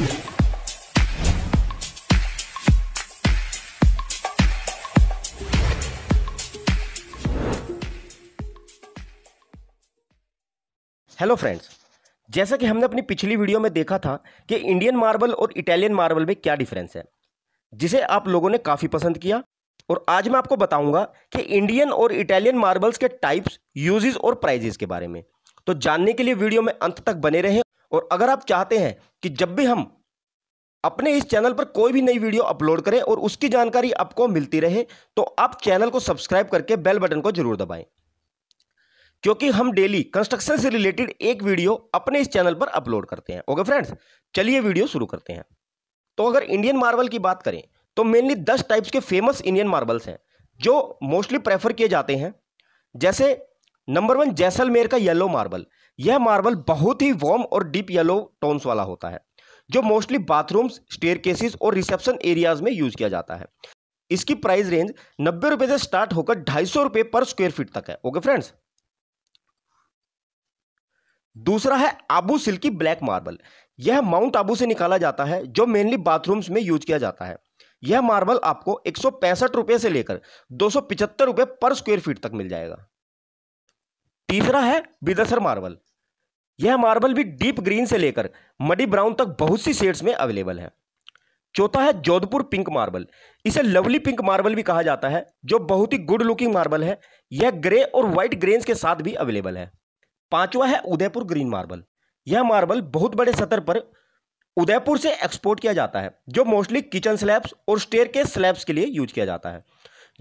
hello friends जैसा कि हमने अपनी पिछली वीडियो में देखा था कि इंडियन मार्बल और इटालियन मार्बल में क्या डिफरेंस है जिसे आप लोगों ने काफ़ी पसंद किया और आज मैं आपको बताऊंगा कि इंडियन और इटालियन मार्बल्स के टाइप्स यूजेस और प्राइजेस के बारे में तो जानने के लिए वीडियो में अंत तक बने रहें और अगर आप चाहते हैं कि जब भी हम अपने इस चैनल पर कोई भी नई वीडियो अपलोड करें और उसकी जानकारी आपको मिलती रहे तो आप चैनल को सब्सक्राइब करके बेल बटन को जरूर दबाएं क्योंकि हम डेली कंस्ट्रक्शन से रिलेटेड एक वीडियो अपने इस चैनल पर अपलोड करते हैं ओके फ्रेंड्स चलिए वीडियो शुरू करते हैं तो अगर इंडियन मार्बल की बात करें तो मेनली दस टाइप्स के फेमस इंडियन मार्बल्स हैं जो मोस्टली प्रेफर किए जाते हैं जैसे नंबर वन जैसलमेर का येलो मार्बल यह मार्बल बहुत ही वार्म और डीप येलो टोन्स वाला होता है जो मोस्टली बाथरूम्स स्टेयर और रिसेप्शन एरियाज में यूज किया जाता है इसकी प्राइस रेंज नब्बे रुपए से स्टार्ट होकर ढाई सौ रुपए पर स्क्वायर फीट तक है ओके फ्रेंड्स दूसरा है आबू सिल्की ब्लैक मार्बल यह माउंट आबू से निकाला जाता है जो मेनली बाथरूम्स में यूज किया जाता है यह मार्बल आपको एक रुपए से लेकर दो रुपए पर स्क्वायर फीट तक मिल जाएगा तीसरा है बिदसर मार्बल यह मार्बल भी डीप ग्रीन से लेकर मडी ब्राउन तक बहुत सी शेड्स में अवेलेबल है चौथा है जोधपुर पिंक मार्बल इसे लवली पिंक मार्बल भी कहा जाता है जो बहुत ही गुड लुकिंग मार्बल है यह ग्रे और व्हाइट ग्रेन्स के साथ भी अवेलेबल है पांचवा है उदयपुर ग्रीन मार्बल यह मार्बल बहुत बड़े सतर पर उदयपुर से एक्सपोर्ट किया जाता है जो मोस्टली किचन स्लैब्स और स्टेयर के स्लैब्स के लिए यूज किया जाता है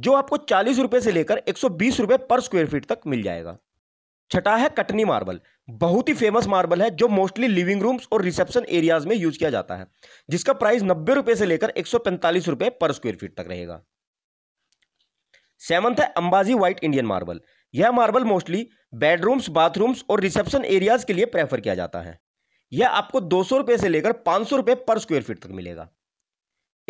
जो आपको चालीस रुपये से लेकर एक सौ बीस रुपये पर स्क्वायर फीट तक मिल जाएगा छठा है कटनी मार्बल बहुत ही फेमस मार्बल है जो मोस्टली लिविंग रूम्स और रिसेप्शन एरियाज में यूज किया जाता है जिसका प्राइस नब्बे रुपए से लेकर एक रुपए पर स्क्वायर फीट तक रहेगा सेवंथ है अंबाजी व्हाइट इंडियन मार्बल यह मार्बल मोस्टली बेडरूम्स बाथरूम्स और रिसेप्शन एरियाज के लिए प्रेफर किया जाता है यह आपको दो सौ रुपए से लेकर पांच सौ रुपए पर स्क्वायर फीट तक मिलेगा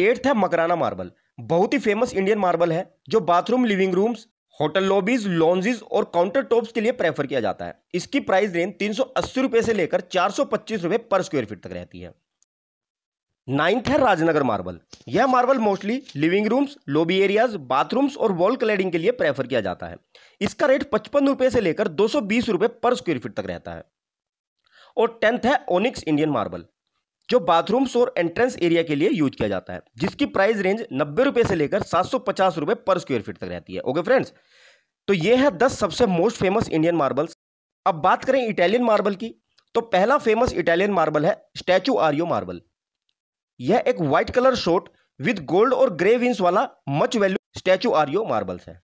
एट्थ है मकराना मार्बल बहुत ही फेमस इंडियन मार्बल है जो bathroom living rooms hotel lobbies lounges और काउंटर टॉप्स के लिए प्रेफर किया जाता है इसकी प्राइस रेंज तीन रुपए से लेकर चार रुपए पर स्क्वायर फीट तक रहती है नाइन्थ है राजनगर मार्बल यह marble mostly living rooms lobby areas bathrooms और वॉल क्लैडिंग के लिए प्रेफर किया जाता है इसका रेट पचपन रुपए से लेकर दो सौ बीस रुपए पर स्क्वायर फीट तक रहता है और टेंथ है ओनिक्स इंडियन मार्बल जो बाथरूम्स और एंट्रेंस एरिया के लिए यूज किया जाता है जिसकी प्राइस रेंज नब्बे रुपए से लेकर सात सौ पचास रुपए पर स्क्वायर फीट तक रहती है ओके फ्रेंड्स तो ये है दस सबसे मोस्ट फेमस इंडियन मार्बल्स अब बात करें इटालियन मार्बल की तो पहला फेमस इटालियन मार्बल है स्टैचू आरियो मार्बल यह एक white colour shot with gold और ग्रे विंस वाला much value statuario marbles है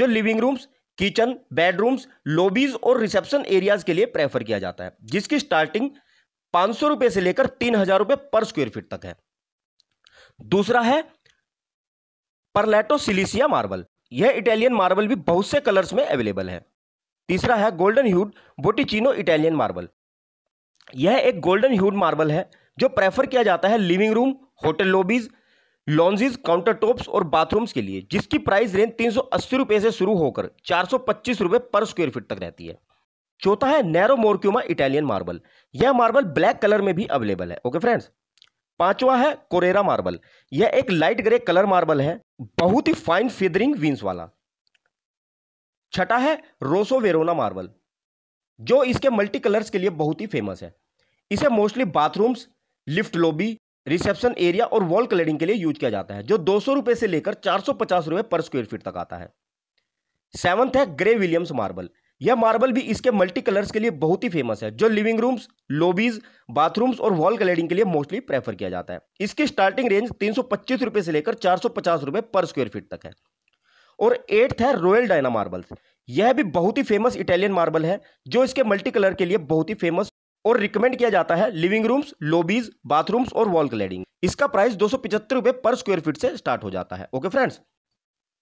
जो living rooms kitchen bedrooms lobbies और रिसेप्शन एरियाज के लिए प्रेफर किया जाता है जिसकी स्टार्टिंग पांच सौ से लेकर तीन हजार रुपए पर स्क्वायर फीट तक है दूसरा है परलेटो सिलिसिया मार्बल यह इटालियन मार्बल भी बहुत से कलर्स में अवेलेबल है तीसरा है golden hued botticino Italian marble यह एक गोल्डन ह्यूड मार्बल है जो प्रेफर किया जाता है living room hotel lobbies lounges counter tops और बाथरूम्स के लिए जिसकी प्राइस रेंज तीन सौ अस्सी से शुरू होकर चार सौ पच्चीस पर स्क्वायर फीट तक रहती है चौथा है नैरो मोरक्यूमा इटालियन मार्बल यह मार्बल ब्लैक कलर में भी अवेलेबल है ओके फ्रेंड्स पांचवा है कोरेरा मार्बल यह एक लाइट ग्रे कलर मार्बल है बहुत ही फाइन फिदरिंग विंस वाला छठा है रोसो वेरोना मार्बल जो इसके मल्टी कलर्स के लिए बहुत ही फेमस है इसे mostly bathrooms lift lobby reception area और वॉल कलरिंग के लिए यूज किया जाता है जो दो सौ से लेकर चार सौ पचास पर स्क्वायर फीट तक आता है सेवंथ है ग्रे विलियम्स मार्बल यह मार्बल भी इसके मल्टी कलर्स के लिए बहुत ही फेमस है जो लिविंग रूम्स लोबीज बाथरूम्स और वॉल कलरिंग के लिए मोस्टली प्रेफर किया जाता है इसकी स्टार्टिंग रेंज तीन रुपए से लेकर चार रुपए पर स्क्वायर फीट तक है और एट्थ है रॉयल डायना मार्बल्स यह भी बहुत ही फेमस इटालियन मार्बल है जो इसके मल्टी कलर के लिए बहुत ही फेमस और रिकमेंड किया जाता है लिविंग रूम्स लोबीज बाथरूम्स और वॉल क्लैडिंग इसका प्राइस दो रुपए पर स्क्वायर फीट से स्टार्ट हो जाता है ओके फ्रेंड्स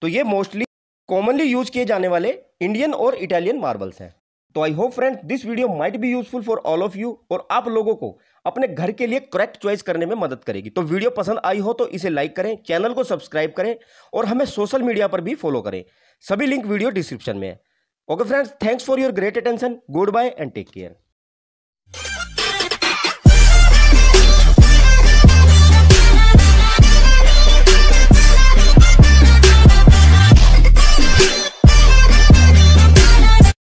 तो ये मोस्टली कॉमनली यूज किए जाने वाले इंडियन और इटालियन मार्बल्स हैं तो I hope friends this video might be useful for all of you और आप लोगों को अपने घर के लिए करेक्ट चॉइस करने में मदद करेगी तो वीडियो पसंद आई हो तो इसे लाइक करें चैनल को सब्सक्राइब करें और हमें सोशल मीडिया पर भी फॉलो करें सभी लिंक वीडियो डिस्क्रिप्शन में है okay friends thanks for your great attention goodbye and take care